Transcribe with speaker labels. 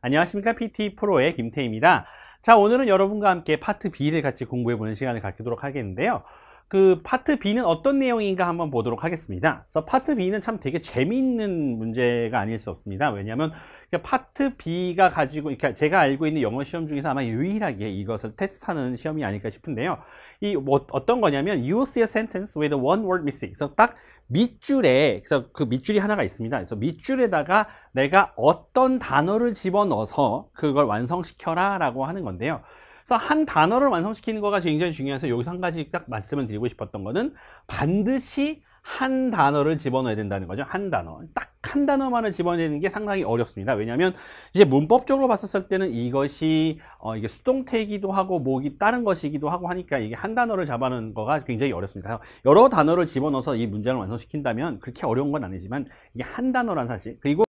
Speaker 1: 안녕하십니까 PT 프로의 김태입니다 희자 오늘은 여러분과 함께 파트 B를 같이 공부해 보는 시간을 갖도록 하겠는데요 그 파트 B는 어떤 내용인가 한번 보도록 하겠습니다. 그래서 파트 B는 참 되게 재미있는 문제가 아닐 수 없습니다. 왜냐하면 그러니까 파트 B가 가지고 그러니까 제가 알고 있는 영어 시험 중에서 아마 유일하게 이것을 테스트하는 시험이 아닐까 싶은데요. 이 뭐 어떤 거냐면 use a sentence with one word missing. 그래서 딱 밑줄에 그래서 그 밑줄이 하나가 있습니다. 그래서 밑줄에다가 내가 어떤 단어를 집어넣어서 그걸 완성시켜라라고 하는 건데요. 그래서 한 단어를 완성시키는 거가 굉장히 중요해서 여기서 한 가지 딱 말씀을 드리고 싶었던 거는 반드시 한 단어를 집어넣어야 된다는 거죠 한 단어 딱 한 단어만을 집어내는 게 상당히 어렵습니다 왜냐하면 이제 문법적으로 봤었을 때는 이것이 어 이게 수동태이기도 하고 목이 다른 것이기도 하고 하니까 이게 한 단어를 잡아놓는 거가 굉장히 어렵습니다 여러 단어를 집어넣어서 이 문장을 완성시킨다면 그렇게 어려운 건 아니지만 이게 한 단어란 사실 그리고